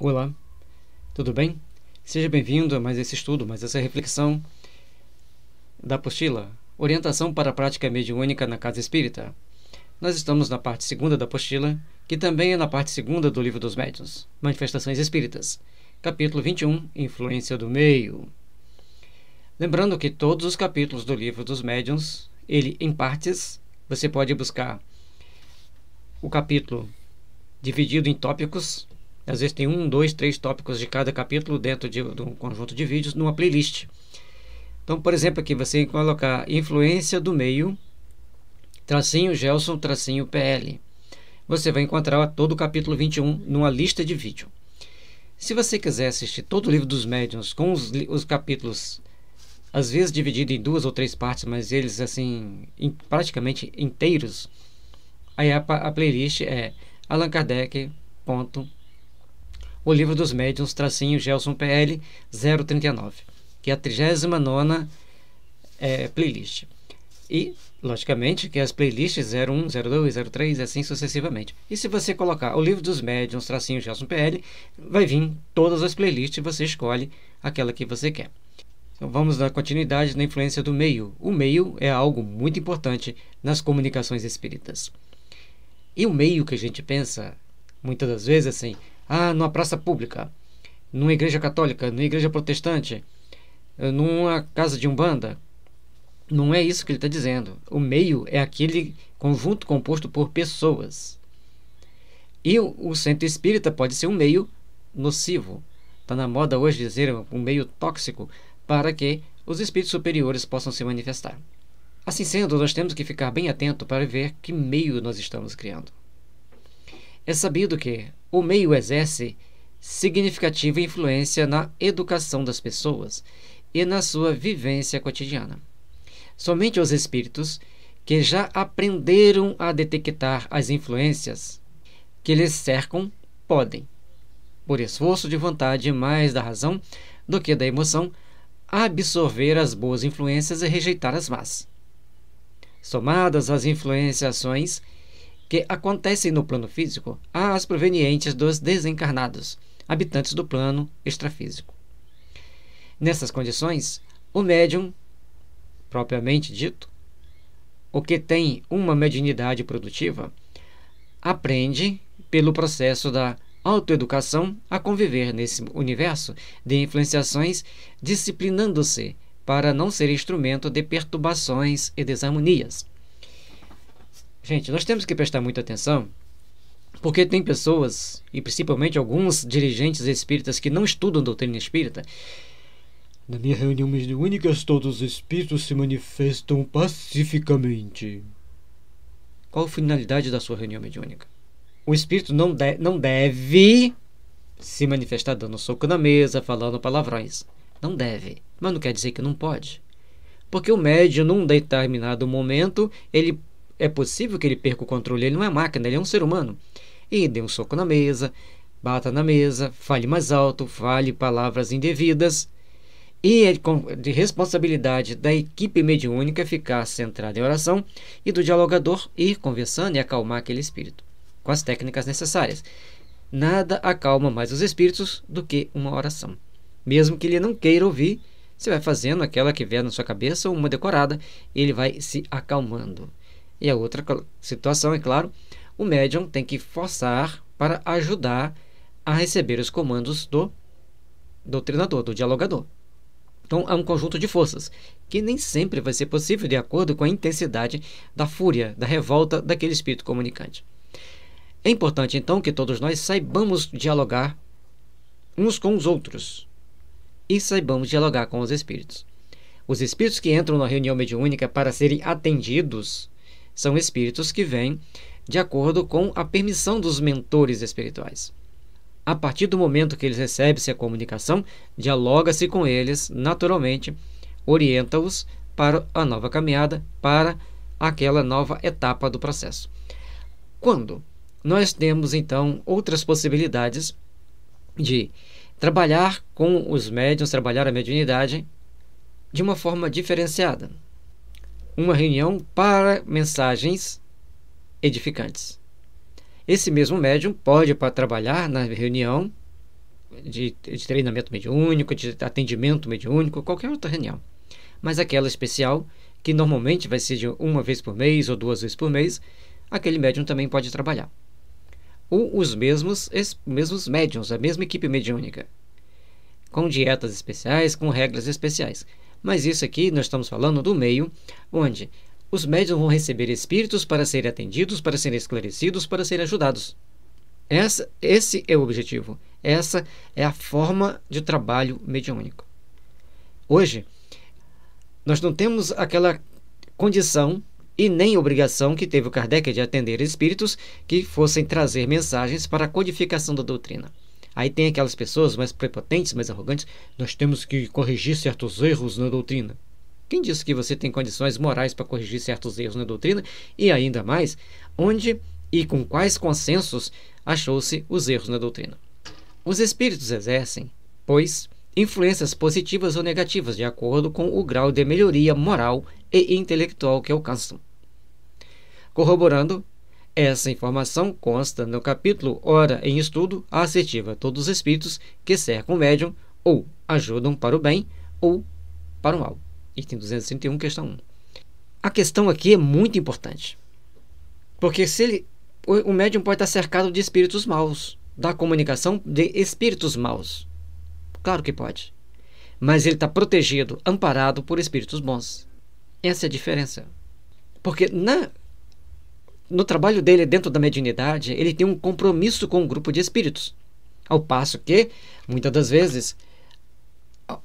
Olá, tudo bem? Seja bem-vindo a mais esse estudo, mais essa reflexão da apostila Orientação para a Prática Mediúnica na Casa Espírita. Nós estamos na parte segunda da apostila, que também é na parte segunda do Livro dos Médiuns, Manifestações Espíritas, capítulo 21, Influência do Meio. Lembrando que todos os capítulos do Livro dos Médiuns, ele em partes, você pode buscar o capítulo dividido em tópicos às vezes tem um, dois, três tópicos de cada capítulo dentro de, de um conjunto de vídeos numa playlist. Então, por exemplo, aqui você colocar influência do meio, tracinho Gelson, tracinho PL. Você vai encontrar todo o capítulo 21 numa lista de vídeo. Se você quiser assistir todo o livro dos médiuns com os, os capítulos, às vezes dividido em duas ou três partes, mas eles assim, praticamente inteiros, aí a, a playlist é Allan Kardec o livro dos médiuns, tracinho Gelson PL 039, que é a 39 é, playlist. E, logicamente, que é as playlists 01, 02, 03 e assim sucessivamente. E se você colocar o livro dos médiuns, tracinho Gelson PL, vai vir todas as playlists, e você escolhe aquela que você quer. Então vamos dar continuidade na influência do meio. O meio é algo muito importante nas comunicações espíritas. E o meio que a gente pensa, muitas das vezes assim, ah, numa praça pública, numa igreja católica, numa igreja protestante, eh, numa casa de umbanda. Não é isso que ele está dizendo. O meio é aquele conjunto composto por pessoas. E o centro espírita pode ser um meio nocivo. Está na moda hoje dizer um meio tóxico para que os espíritos superiores possam se manifestar. Assim sendo, nós temos que ficar bem atento para ver que meio nós estamos criando. É sabido que o meio exerce significativa influência na educação das pessoas e na sua vivência cotidiana. Somente os espíritos que já aprenderam a detectar as influências que lhes cercam podem, por esforço de vontade mais da razão do que da emoção, absorver as boas influências e rejeitar as más. Somadas as influenciações, que acontecem no plano físico às provenientes dos desencarnados, habitantes do plano extrafísico. Nessas condições, o médium, propriamente dito, o que tem uma mediunidade produtiva, aprende, pelo processo da autoeducação, a conviver nesse universo de influenciações, disciplinando-se para não ser instrumento de perturbações e desarmonias Gente, nós temos que prestar muita atenção, porque tem pessoas, e principalmente alguns dirigentes espíritas que não estudam doutrina espírita. Na minha reunião mediúnica, todos os espíritos se manifestam pacificamente. Qual a finalidade da sua reunião mediúnica? O espírito não, de não deve se manifestar dando soco na mesa, falando palavrões. Não deve, mas não quer dizer que não pode. Porque o médium, num determinado momento, ele é possível que ele perca o controle, ele não é máquina, ele é um ser humano. E dê um soco na mesa, bata na mesa, fale mais alto, fale palavras indevidas. E é de responsabilidade da equipe mediúnica ficar centrada em oração e do dialogador ir conversando e acalmar aquele espírito, com as técnicas necessárias. Nada acalma mais os espíritos do que uma oração. Mesmo que ele não queira ouvir, você vai fazendo aquela que vier na sua cabeça, uma decorada, ele vai se acalmando. E a é outra situação, é claro, o médium tem que forçar para ajudar a receber os comandos do doutrinador, do dialogador. Então, há é um conjunto de forças, que nem sempre vai ser possível de acordo com a intensidade da fúria, da revolta daquele espírito comunicante. É importante, então, que todos nós saibamos dialogar uns com os outros e saibamos dialogar com os espíritos. Os espíritos que entram na reunião mediúnica para serem atendidos são espíritos que vêm de acordo com a permissão dos mentores espirituais. A partir do momento que eles recebem-se a comunicação, dialoga-se com eles naturalmente, orienta-os para a nova caminhada, para aquela nova etapa do processo. Quando nós temos então outras possibilidades de trabalhar com os médiuns, trabalhar a mediunidade de uma forma diferenciada, uma reunião para mensagens edificantes. Esse mesmo médium pode para trabalhar na reunião de, de treinamento mediúnico, de atendimento mediúnico, qualquer outra reunião. Mas aquela especial, que normalmente vai ser de uma vez por mês ou duas vezes por mês, aquele médium também pode trabalhar. Ou os mesmos, es, mesmos médiums, a mesma equipe mediúnica, com dietas especiais, com regras especiais. Mas isso aqui nós estamos falando do meio onde os médiuns vão receber espíritos para serem atendidos, para serem esclarecidos, para serem ajudados. Essa, esse é o objetivo. Essa é a forma de trabalho mediúnico. Hoje, nós não temos aquela condição e nem obrigação que teve o Kardec de atender espíritos que fossem trazer mensagens para a codificação da doutrina. Aí tem aquelas pessoas mais prepotentes, mais arrogantes, nós temos que corrigir certos erros na doutrina. Quem disse que você tem condições morais para corrigir certos erros na doutrina? E ainda mais, onde e com quais consensos achou-se os erros na doutrina? Os espíritos exercem, pois, influências positivas ou negativas de acordo com o grau de melhoria moral e intelectual que alcançam. Corroborando essa informação consta no capítulo Hora em Estudo a assertiva todos os espíritos que cercam o médium ou ajudam para o bem ou para o mal. Item 231, questão 1. A questão aqui é muito importante. Porque se ele, o médium pode estar cercado de espíritos maus, da comunicação de espíritos maus. Claro que pode. Mas ele está protegido, amparado por espíritos bons. Essa é a diferença. Porque na no trabalho dele dentro da mediunidade, ele tem um compromisso com o um grupo de espíritos. Ao passo que, muitas das vezes,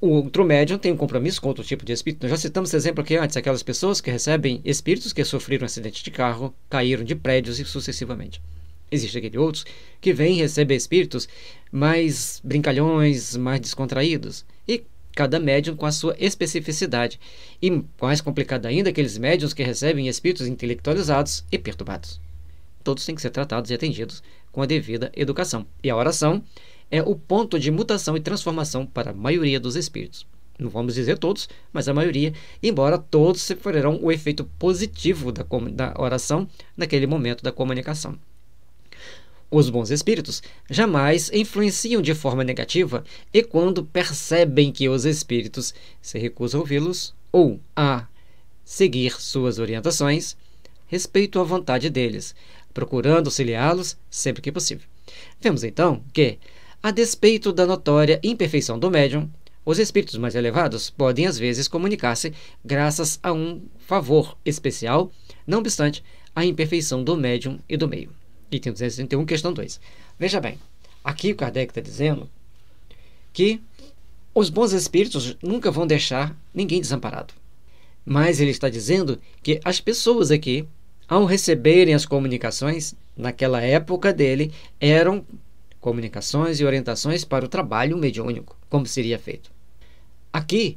o outro médium tem um compromisso com outro tipo de espírito. Nós já citamos esse exemplo aqui antes, aquelas pessoas que recebem espíritos que sofreram um acidente de carro, caíram de prédios e sucessivamente. Existem aqueles outros que vêm receber espíritos mais brincalhões, mais descontraídos cada médium com a sua especificidade, e mais complicado ainda, aqueles médiums que recebem espíritos intelectualizados e perturbados. Todos têm que ser tratados e atendidos com a devida educação. E a oração é o ponto de mutação e transformação para a maioria dos espíritos. Não vamos dizer todos, mas a maioria, embora todos sofrerão o efeito positivo da, da oração naquele momento da comunicação. Os bons espíritos jamais influenciam de forma negativa e quando percebem que os espíritos se recusam a ouvi-los ou a seguir suas orientações, respeito à vontade deles, procurando auxiliá-los sempre que possível. Vemos então que, a despeito da notória imperfeição do médium, os espíritos mais elevados podem às vezes comunicar-se graças a um favor especial, não obstante a imperfeição do médium e do meio item 261, questão 2. Veja bem, aqui o Kardec está dizendo que os bons espíritos nunca vão deixar ninguém desamparado. Mas ele está dizendo que as pessoas aqui, ao receberem as comunicações, naquela época dele, eram comunicações e orientações para o trabalho mediúnico, como seria feito. Aqui,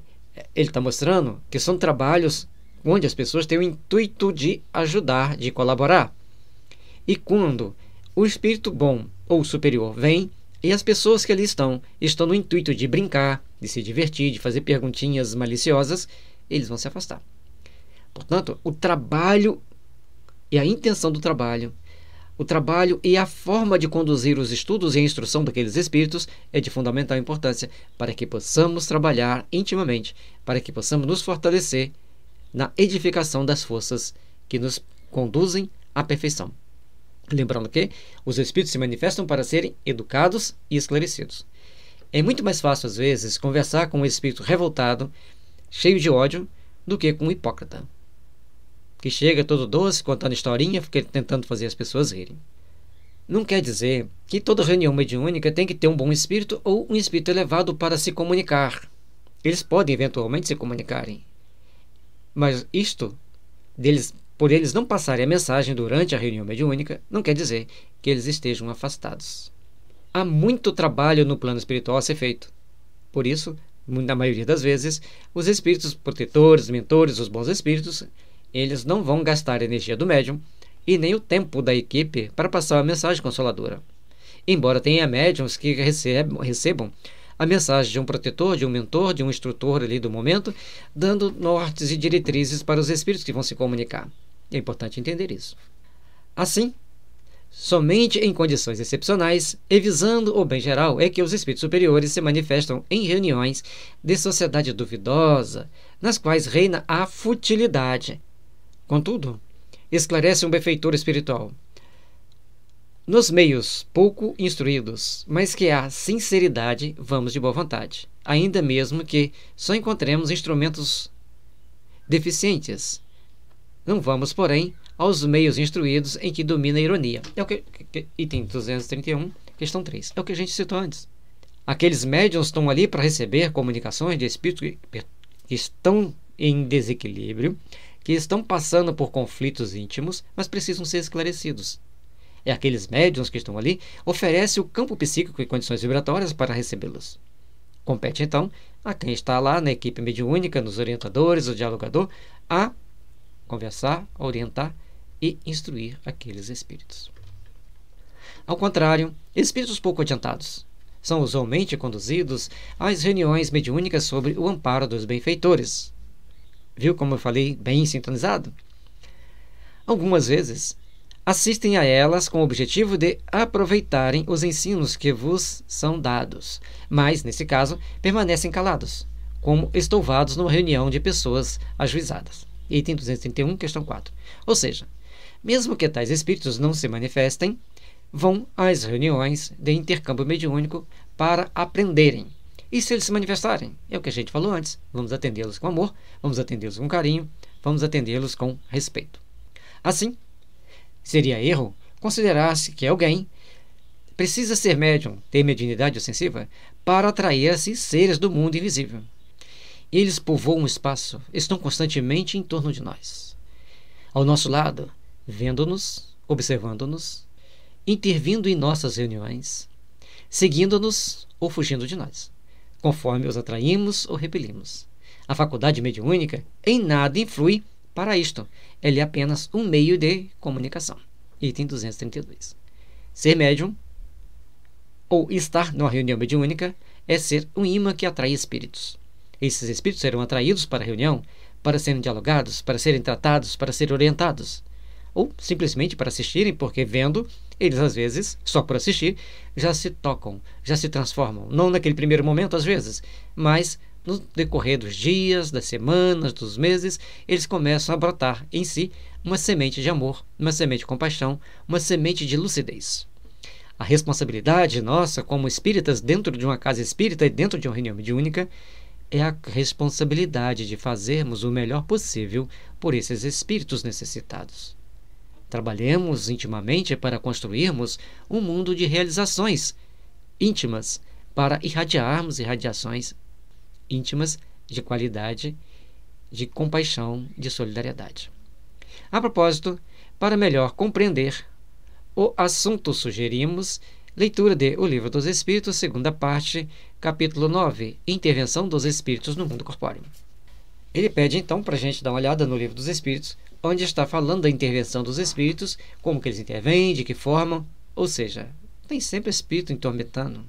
ele está mostrando que são trabalhos onde as pessoas têm o intuito de ajudar, de colaborar. E quando o espírito bom ou superior vem e as pessoas que ali estão estão no intuito de brincar, de se divertir, de fazer perguntinhas maliciosas, eles vão se afastar. Portanto, o trabalho e a intenção do trabalho, o trabalho e a forma de conduzir os estudos e a instrução daqueles espíritos é de fundamental importância para que possamos trabalhar intimamente, para que possamos nos fortalecer na edificação das forças que nos conduzem à perfeição. Lembrando que os espíritos se manifestam para serem educados e esclarecidos. É muito mais fácil, às vezes, conversar com um espírito revoltado, cheio de ódio, do que com um hipócrita, que chega todo doce, contando historinha, fica tentando fazer as pessoas rirem. Não quer dizer que toda reunião mediúnica tem que ter um bom espírito ou um espírito elevado para se comunicar. Eles podem eventualmente se comunicarem. Mas isto deles por eles não passarem a mensagem durante a reunião mediúnica, não quer dizer que eles estejam afastados. Há muito trabalho no plano espiritual a ser feito. Por isso, na maioria das vezes, os espíritos protetores, mentores, os bons espíritos, eles não vão gastar a energia do médium e nem o tempo da equipe para passar a mensagem consoladora. Embora tenha médiums que recebam, recebam a mensagem de um protetor, de um mentor, de um instrutor ali do momento, dando nortes e diretrizes para os espíritos que vão se comunicar. É importante entender isso. Assim, somente em condições excepcionais e visando o bem geral é que os espíritos superiores se manifestam em reuniões de sociedade duvidosa, nas quais reina a futilidade. Contudo, esclarece um benfeitor espiritual. Nos meios pouco instruídos, mas que há sinceridade, vamos de boa vontade, ainda mesmo que só encontremos instrumentos deficientes não vamos, porém, aos meios instruídos em que domina a ironia. É o que, item 231, questão 3. É o que a gente citou antes. Aqueles médiums estão ali para receber comunicações de espíritos que estão em desequilíbrio, que estão passando por conflitos íntimos, mas precisam ser esclarecidos. É aqueles médiums que estão ali oferece o campo psíquico e condições vibratórias para recebê-los. Compete então a quem está lá na equipe mediúnica, nos orientadores, o dialogador, a conversar, orientar e instruir aqueles espíritos. Ao contrário, espíritos pouco adiantados são usualmente conduzidos às reuniões mediúnicas sobre o amparo dos benfeitores. Viu como eu falei bem sintonizado? Algumas vezes, assistem a elas com o objetivo de aproveitarem os ensinos que vos são dados, mas, nesse caso, permanecem calados, como estouvados numa reunião de pessoas ajuizadas item 231, questão 4. Ou seja, mesmo que tais espíritos não se manifestem, vão às reuniões de intercâmbio mediúnico para aprenderem. E se eles se manifestarem? É o que a gente falou antes. Vamos atendê-los com amor, vamos atendê-los com carinho, vamos atendê-los com respeito. Assim, seria erro considerar-se que alguém precisa ser médium, ter mediunidade ostensiva, para atrair a si seres do mundo invisível. Eles povoam o espaço, estão constantemente em torno de nós. Ao nosso lado, vendo-nos, observando-nos, intervindo em nossas reuniões, seguindo-nos ou fugindo de nós, conforme os atraímos ou repelimos. A faculdade mediúnica em nada influi para isto, ela é apenas um meio de comunicação. Item 232. Ser médium ou estar numa reunião mediúnica é ser um imã que atrai espíritos. Esses espíritos serão atraídos para a reunião para serem dialogados, para serem tratados, para serem orientados. Ou simplesmente para assistirem, porque vendo, eles às vezes, só por assistir, já se tocam, já se transformam. Não naquele primeiro momento, às vezes, mas no decorrer dos dias, das semanas, dos meses, eles começam a brotar em si uma semente de amor, uma semente de compaixão, uma semente de lucidez. A responsabilidade nossa como espíritas dentro de uma casa espírita e dentro de uma reunião mediúnica é a responsabilidade de fazermos o melhor possível por esses espíritos necessitados. Trabalhemos intimamente para construirmos um mundo de realizações íntimas, para irradiarmos irradiações íntimas de qualidade, de compaixão, de solidariedade. A propósito, para melhor compreender o assunto, sugerimos leitura de O Livro dos Espíritos, segunda parte, Capítulo 9 Intervenção dos Espíritos no Mundo Corpóreo. Ele pede então para a gente dar uma olhada no Livro dos Espíritos, onde está falando da intervenção dos espíritos, como que eles intervêm, de que forma, ou seja, tem sempre espírito entormentando.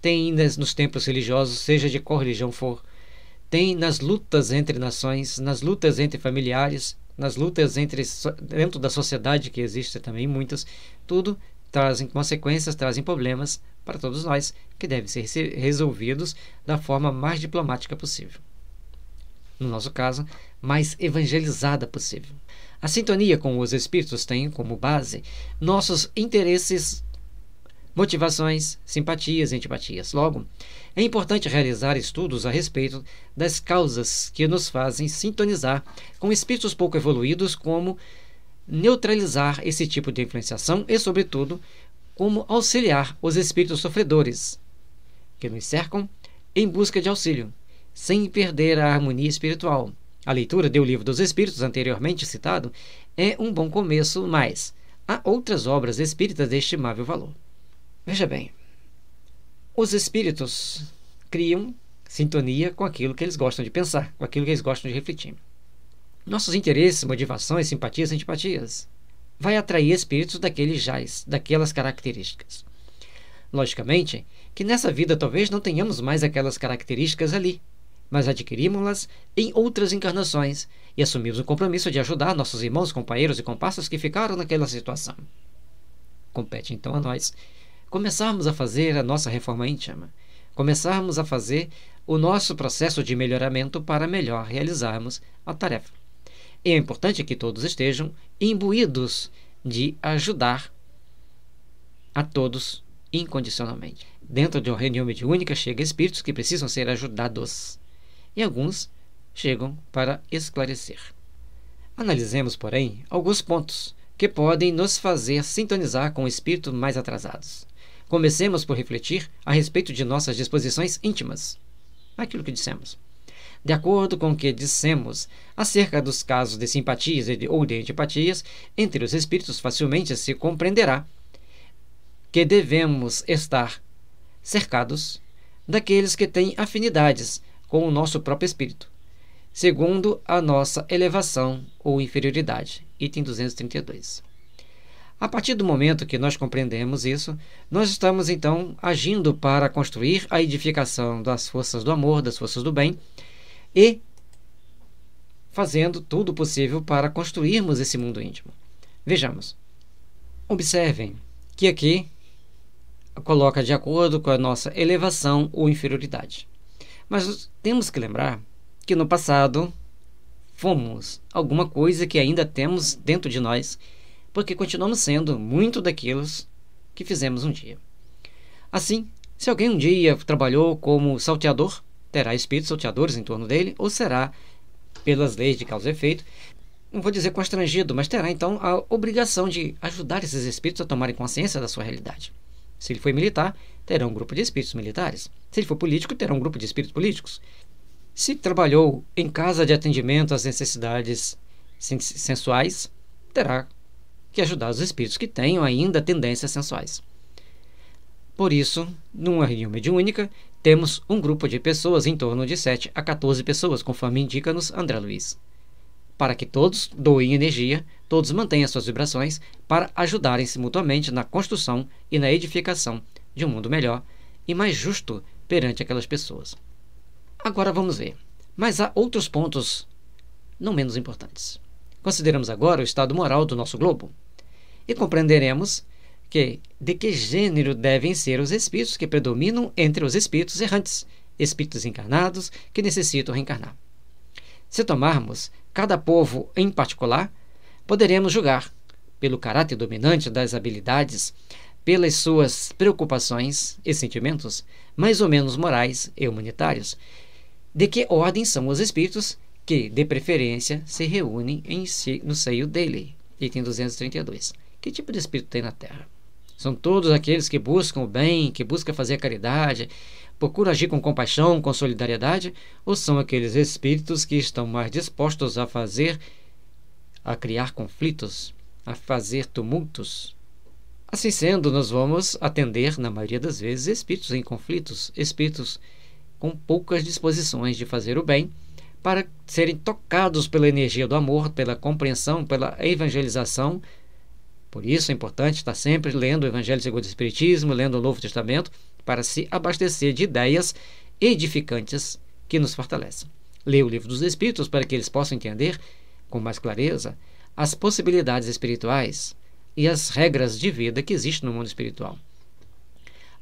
Tem nos templos religiosos, seja de qual religião for, tem nas lutas entre nações, nas lutas entre familiares, nas lutas entre dentro da sociedade que existe também muitas, tudo trazem consequências, trazem problemas para todos nós, que devem ser resolvidos da forma mais diplomática possível. No nosso caso, mais evangelizada possível. A sintonia com os espíritos tem como base nossos interesses, motivações, simpatias e antipatias. Logo, é importante realizar estudos a respeito das causas que nos fazem sintonizar com espíritos pouco evoluídos, como neutralizar esse tipo de influenciação e, sobretudo, como auxiliar os espíritos sofredores que nos cercam em busca de auxílio, sem perder a harmonia espiritual. A leitura do Livro dos Espíritos, anteriormente citado, é um bom começo, mas há outras obras espíritas de estimável valor. Veja bem, os espíritos criam sintonia com aquilo que eles gostam de pensar, com aquilo que eles gostam de refletir. Nossos interesses, motivações, simpatias, antipatias vai atrair espíritos daqueles jais, daquelas características. Logicamente que nessa vida talvez não tenhamos mais aquelas características ali, mas adquirimos-las em outras encarnações e assumimos o compromisso de ajudar nossos irmãos, companheiros e comparsas que ficaram naquela situação. Compete então a nós começarmos a fazer a nossa reforma íntima, começarmos a fazer o nosso processo de melhoramento para melhor realizarmos a tarefa. E é importante que todos estejam imbuídos de ajudar a todos incondicionalmente. Dentro de uma reunião mediúnica chegam espíritos que precisam ser ajudados e alguns chegam para esclarecer. Analisemos, porém, alguns pontos que podem nos fazer sintonizar com espíritos mais atrasados. Comecemos por refletir a respeito de nossas disposições íntimas. Aquilo que dissemos. De acordo com o que dissemos acerca dos casos de simpatias ou de antipatias entre os espíritos, facilmente se compreenderá que devemos estar cercados daqueles que têm afinidades com o nosso próprio espírito, segundo a nossa elevação ou inferioridade. Item 232. A partir do momento que nós compreendemos isso, nós estamos então agindo para construir a edificação das forças do amor, das forças do bem, e fazendo tudo possível para construirmos esse mundo íntimo. Vejamos. Observem que aqui coloca de acordo com a nossa elevação ou inferioridade. Mas temos que lembrar que no passado fomos alguma coisa que ainda temos dentro de nós, porque continuamos sendo muito daquilo que fizemos um dia. Assim, se alguém um dia trabalhou como salteador, terá espíritos sorteadores em torno dele, ou será, pelas leis de causa e efeito, não vou dizer constrangido, mas terá então a obrigação de ajudar esses espíritos a tomarem consciência da sua realidade. Se ele foi militar, terá um grupo de espíritos militares. Se ele for político, terá um grupo de espíritos políticos. Se trabalhou em casa de atendimento às necessidades sensuais, terá que ajudar os espíritos que tenham ainda tendências sensuais. Por isso, numa reunião mediúnica, temos um grupo de pessoas em torno de 7 a 14 pessoas, conforme indica-nos André Luiz. Para que todos doem energia, todos mantenham suas vibrações para ajudarem-se mutuamente na construção e na edificação de um mundo melhor e mais justo perante aquelas pessoas. Agora vamos ver. Mas há outros pontos não menos importantes. Consideramos agora o estado moral do nosso globo e compreenderemos que de que gênero devem ser os espíritos que predominam entre os espíritos errantes, espíritos encarnados que necessitam reencarnar. Se tomarmos cada povo em particular, poderemos julgar pelo caráter dominante das habilidades, pelas suas preocupações e sentimentos, mais ou menos morais e humanitários, de que ordem são os espíritos que, de preferência, se reúnem em si, no seio dele. Item 232. Que tipo de espírito tem na Terra? São todos aqueles que buscam o bem, que buscam fazer a caridade, procuram agir com compaixão, com solidariedade, ou são aqueles espíritos que estão mais dispostos a fazer, a criar conflitos, a fazer tumultos? Assim sendo, nós vamos atender, na maioria das vezes, espíritos em conflitos, espíritos com poucas disposições de fazer o bem, para serem tocados pela energia do amor, pela compreensão, pela evangelização por isso é importante estar sempre lendo o Evangelho segundo o Espiritismo, lendo o Novo Testamento, para se abastecer de ideias edificantes que nos fortalecem. Leia o Livro dos Espíritos para que eles possam entender com mais clareza as possibilidades espirituais e as regras de vida que existem no mundo espiritual.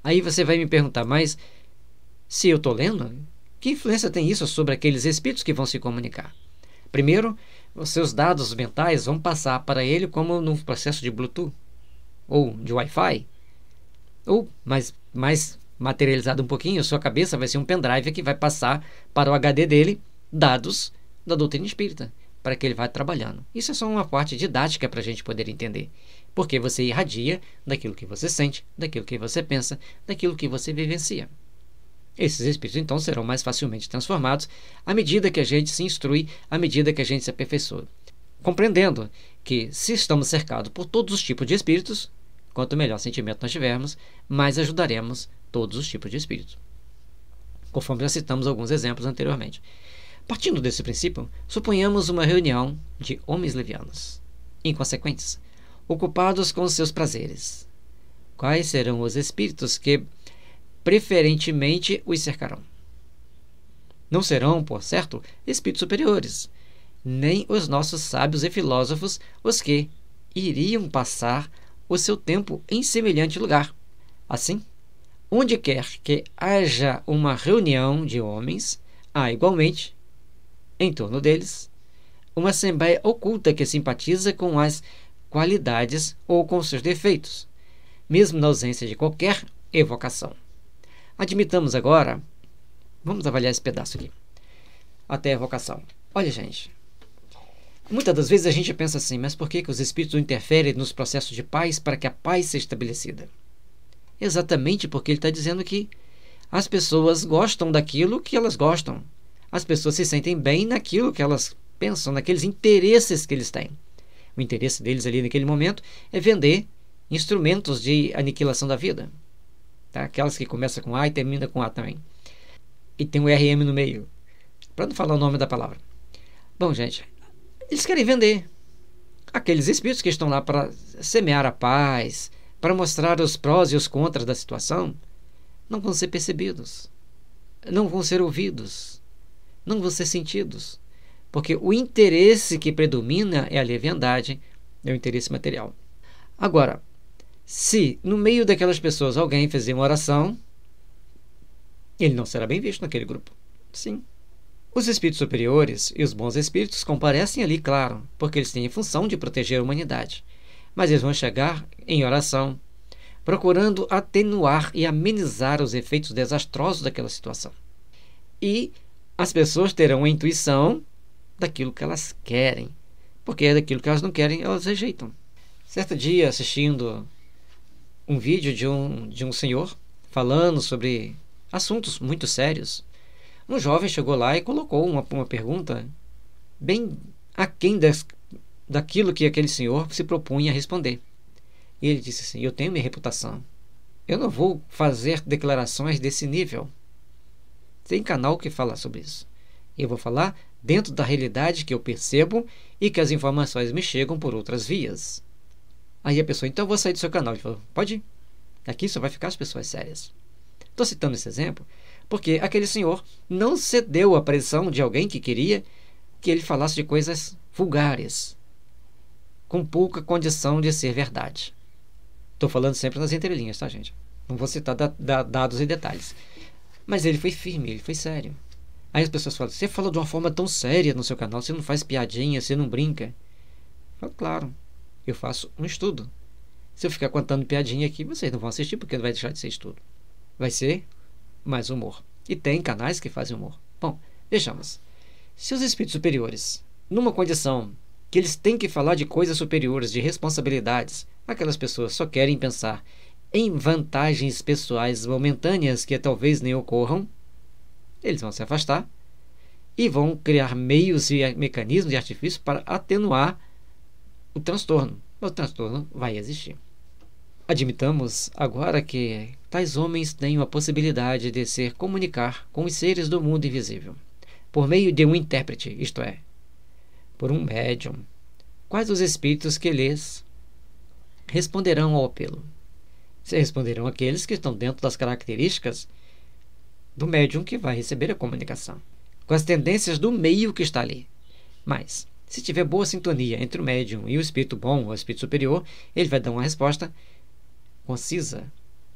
Aí você vai me perguntar, mas se eu estou lendo, que influência tem isso sobre aqueles espíritos que vão se comunicar? Primeiro, os seus dados mentais vão passar para ele como num processo de Bluetooth ou de Wi-Fi. Ou mais, mais materializado um pouquinho, sua cabeça vai ser um pendrive que vai passar para o HD dele dados da doutrina espírita, para que ele vá trabalhando. Isso é só uma parte didática para a gente poder entender. Porque você irradia daquilo que você sente, daquilo que você pensa, daquilo que você vivencia. Esses espíritos então serão mais facilmente transformados à medida que a gente se instrui, à medida que a gente se aperfeiçoa. Compreendendo que, se estamos cercados por todos os tipos de espíritos, quanto melhor sentimento nós tivermos, mais ajudaremos todos os tipos de espíritos. Conforme já citamos alguns exemplos anteriormente. Partindo desse princípio, suponhamos uma reunião de homens levianos, inconsequentes, ocupados com seus prazeres. Quais serão os espíritos que preferentemente os cercarão. Não serão, por certo, espíritos superiores, nem os nossos sábios e filósofos os que iriam passar o seu tempo em semelhante lugar. Assim, onde quer que haja uma reunião de homens, há igualmente, em torno deles, uma assembleia oculta que simpatiza com as qualidades ou com seus defeitos, mesmo na ausência de qualquer evocação. Admitamos agora. Vamos avaliar esse pedaço aqui. Até a vocação. Olha, gente. Muitas das vezes a gente pensa assim, mas por que, que os espíritos interferem nos processos de paz para que a paz seja estabelecida? Exatamente porque ele está dizendo que as pessoas gostam daquilo que elas gostam. As pessoas se sentem bem naquilo que elas pensam, naqueles interesses que eles têm. O interesse deles ali naquele momento é vender instrumentos de aniquilação da vida tá? aquelas que começam com A e termina com A também. E tem o RM no meio, para não falar o nome da palavra. Bom, gente, eles querem vender aqueles espíritos que estão lá para semear a paz, para mostrar os prós e os contras da situação, não vão ser percebidos, não vão ser ouvidos, não vão ser sentidos, porque o interesse que predomina é a leviandade, é o interesse material. Agora, se no meio daquelas pessoas alguém fizer uma oração, ele não será bem visto naquele grupo. Sim. Os espíritos superiores e os bons espíritos comparecem ali, claro, porque eles têm a função de proteger a humanidade. Mas eles vão chegar em oração, procurando atenuar e amenizar os efeitos desastrosos daquela situação. E as pessoas terão a intuição daquilo que elas querem, porque é daquilo que elas não querem, elas rejeitam. Certo dia, assistindo um vídeo de um, de um senhor falando sobre assuntos muito sérios. Um jovem chegou lá e colocou uma, uma pergunta bem aquém das, daquilo que aquele senhor se propunha a responder. E ele disse assim: Eu tenho minha reputação. Eu não vou fazer declarações desse nível. Tem canal que fala sobre isso. Eu vou falar dentro da realidade que eu percebo e que as informações me chegam por outras vias. Aí a pessoa, então eu vou sair do seu canal. Ele falou, pode ir. Aqui só vai ficar as pessoas sérias. Estou citando esse exemplo porque aquele senhor não cedeu à pressão de alguém que queria que ele falasse de coisas vulgares, com pouca condição de ser verdade. Estou falando sempre nas entrelinhas, tá, gente? Não vou citar da, da, dados e detalhes. Mas ele foi firme, ele foi sério. Aí as pessoas falam: você falou de uma forma tão séria no seu canal, você não faz piadinha, você não brinca. Eu falo, claro, eu faço um estudo. Se eu ficar contando piadinha aqui, vocês não vão assistir porque não vai deixar de ser estudo. Vai ser mais humor. E tem canais que fazem humor. Bom, vejamos. Se os espíritos superiores, numa condição que eles têm que falar de coisas superiores, de responsabilidades, aquelas pessoas só querem pensar em vantagens pessoais momentâneas que talvez nem ocorram, eles vão se afastar e vão criar meios e mecanismos e artifícios para atenuar o transtorno. O transtorno vai existir. Admitamos agora que tais homens têm a possibilidade de se comunicar com os seres do mundo invisível, por meio de um intérprete, isto é, por um médium. Quais os espíritos que lhes responderão ao apelo? Se responderão aqueles que estão dentro das características do médium que vai receber a comunicação, com as tendências do meio que está ali. Mas, se tiver boa sintonia entre o médium e o espírito bom ou espírito superior, ele vai dar uma resposta concisa.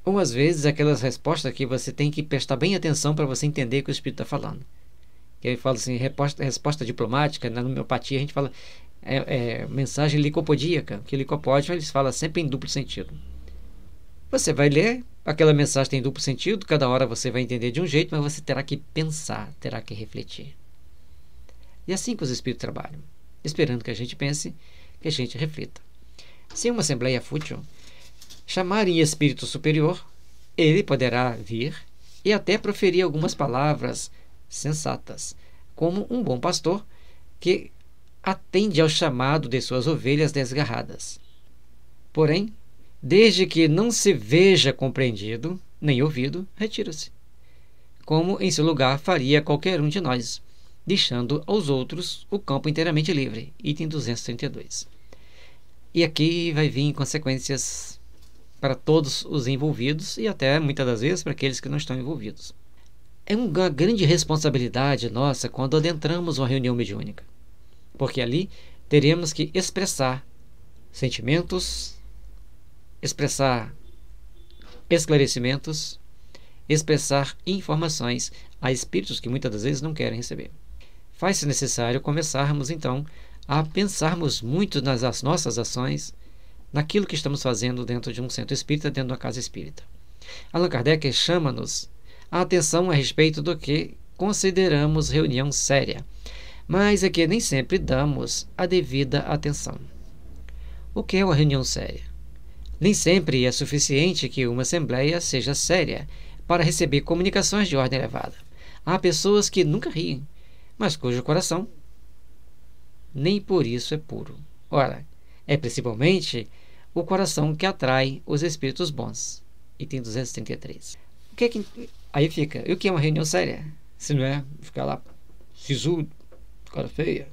Ou às vezes aquelas respostas que você tem que prestar bem atenção para você entender o que o espírito está falando. Que ele fala assim, resposta, resposta, diplomática, na homeopatia a gente fala é, é, mensagem licopodíaca, que licopódio eles falam sempre em duplo sentido. Você vai ler, aquela mensagem tem duplo sentido, cada hora você vai entender de um jeito, mas você terá que pensar, terá que refletir. E é assim que os espíritos trabalham esperando que a gente pense, que a gente reflita. Se uma Assembleia Fútil chamar em espírito superior, ele poderá vir e até proferir algumas palavras sensatas, como um bom pastor que atende ao chamado de suas ovelhas desgarradas. Porém, desde que não se veja compreendido nem ouvido, retira-se, como em seu lugar faria qualquer um de nós deixando aos outros o campo inteiramente livre. Item 232. E aqui vai vir consequências para todos os envolvidos e até muitas das vezes para aqueles que não estão envolvidos. É uma grande responsabilidade nossa quando adentramos uma reunião mediúnica, porque ali teremos que expressar sentimentos, expressar esclarecimentos, expressar informações a espíritos que muitas das vezes não querem receber faz-se necessário começarmos, então, a pensarmos muito nas nossas ações, naquilo que estamos fazendo dentro de um centro espírita, dentro de uma casa espírita. Allan Kardec chama-nos a atenção a respeito do que consideramos reunião séria, mas é que nem sempre damos a devida atenção. O que é uma reunião séria? Nem sempre é suficiente que uma assembleia seja séria para receber comunicações de ordem elevada. Há pessoas que nunca riem, mas cujo coração nem por isso é puro. Ora, é principalmente o coração que atrai os espíritos bons. Item 233. O que é que, aí fica, e o que é uma reunião séria? Se não é ficar lá sisudo, cara feia.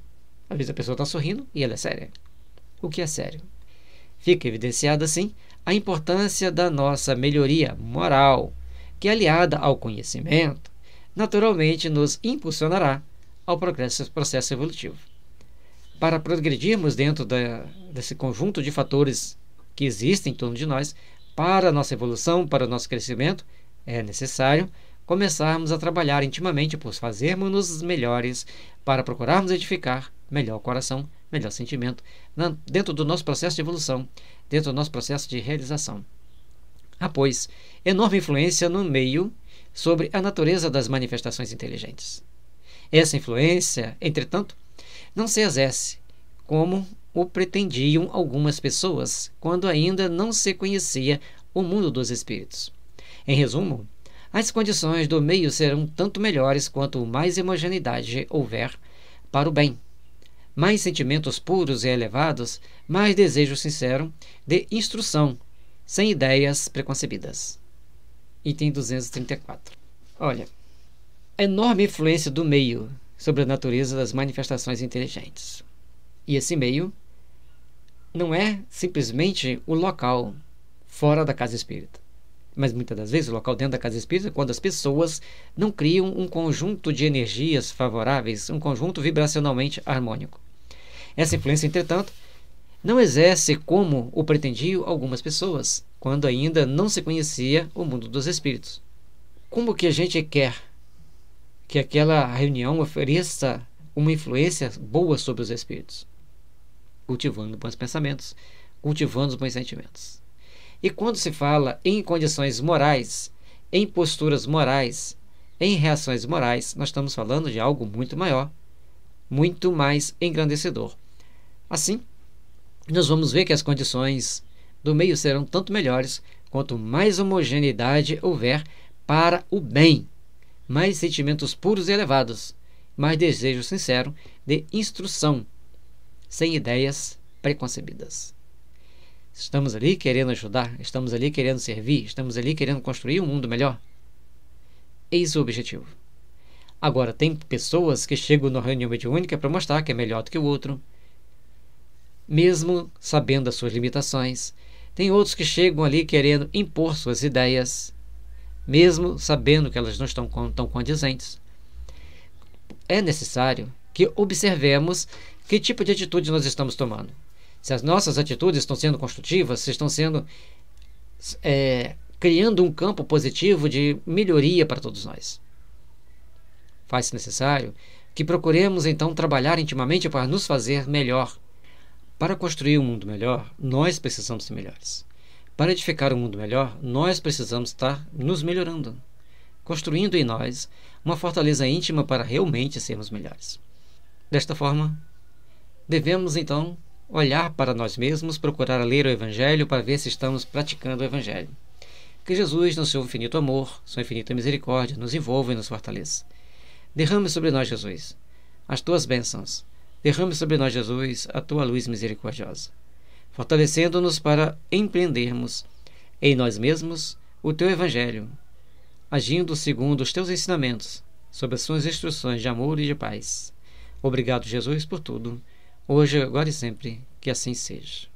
Às vezes a pessoa está sorrindo e ela é séria. O que é sério? Fica evidenciada, assim, a importância da nossa melhoria moral, que aliada ao conhecimento, naturalmente nos impulsionará ao progresso, processo evolutivo. Para progredirmos dentro da, desse conjunto de fatores que existem em torno de nós, para a nossa evolução, para o nosso crescimento, é necessário começarmos a trabalhar intimamente por fazermos-nos melhores, para procurarmos edificar melhor coração, melhor sentimento, dentro do nosso processo de evolução, dentro do nosso processo de realização. Há, pois, enorme influência no meio sobre a natureza das manifestações inteligentes. Essa influência, entretanto, não se exerce como o pretendiam algumas pessoas quando ainda não se conhecia o mundo dos espíritos. Em resumo, as condições do meio serão tanto melhores quanto mais homogeneidade houver para o bem. Mais sentimentos puros e elevados, mais desejo sincero de instrução, sem ideias preconcebidas. Item 234. Olha, a enorme influência do meio sobre a natureza das manifestações inteligentes. E esse meio não é simplesmente o local fora da casa espírita. Mas muitas das vezes o local dentro da casa espírita é quando as pessoas não criam um conjunto de energias favoráveis, um conjunto vibracionalmente harmônico. Essa influência, entretanto, não exerce como o pretendiam algumas pessoas, quando ainda não se conhecia o mundo dos espíritos. Como que a gente quer que aquela reunião ofereça uma influência boa sobre os espíritos, cultivando bons pensamentos, cultivando os bons sentimentos. E quando se fala em condições morais, em posturas morais, em reações morais, nós estamos falando de algo muito maior, muito mais engrandecedor. Assim, nós vamos ver que as condições do meio serão tanto melhores quanto mais homogeneidade houver para o bem mais sentimentos puros e elevados, mais desejo sincero de instrução, sem ideias preconcebidas. Estamos ali querendo ajudar, estamos ali querendo servir, estamos ali querendo construir um mundo melhor. Eis o objetivo. Agora, tem pessoas que chegam na reunião mediúnica para mostrar que é melhor do que o outro, mesmo sabendo as suas limitações. Tem outros que chegam ali querendo impor suas ideias mesmo sabendo que elas não estão tão condizentes. É necessário que observemos que tipo de atitude nós estamos tomando. Se as nossas atitudes estão sendo construtivas, se estão sendo é, criando um campo positivo de melhoria para todos nós. Faz-se necessário que procuremos então trabalhar intimamente para nos fazer melhor. Para construir um mundo melhor, nós precisamos ser melhores. Para edificar um mundo melhor, nós precisamos estar nos melhorando, construindo em nós uma fortaleza íntima para realmente sermos melhores. Desta forma, devemos então olhar para nós mesmos, procurar ler o Evangelho para ver se estamos praticando o Evangelho. Que Jesus, no seu infinito amor, sua infinita misericórdia, nos envolva e nos fortaleça. Derrame sobre nós, Jesus, as tuas bênçãos. Derrame sobre nós, Jesus, a tua luz misericordiosa fortalecendo-nos para empreendermos em nós mesmos o teu evangelho, agindo segundo os teus ensinamentos, sob as suas instruções de amor e de paz. Obrigado, Jesus, por tudo, hoje, agora e sempre, que assim seja.